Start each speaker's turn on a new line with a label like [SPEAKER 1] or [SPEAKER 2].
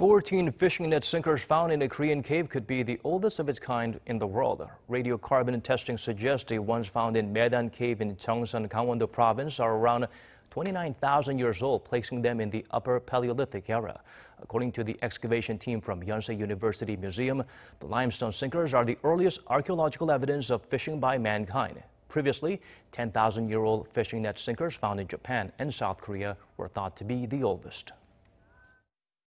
[SPEAKER 1] 14 fishing net sinkers found in a Korean cave could be the oldest of its kind in the world. Radiocarbon testing suggests the ones found in Medan Cave in Cheongshan, Gangwon-do province are around 29,000 years old, placing them in the Upper Paleolithic era. According to the excavation team from Yonsei University Museum, the limestone sinkers are the earliest archaeological evidence of fishing by mankind. Previously, 10,000-year-old fishing net sinkers found in Japan and South Korea were thought to be the oldest.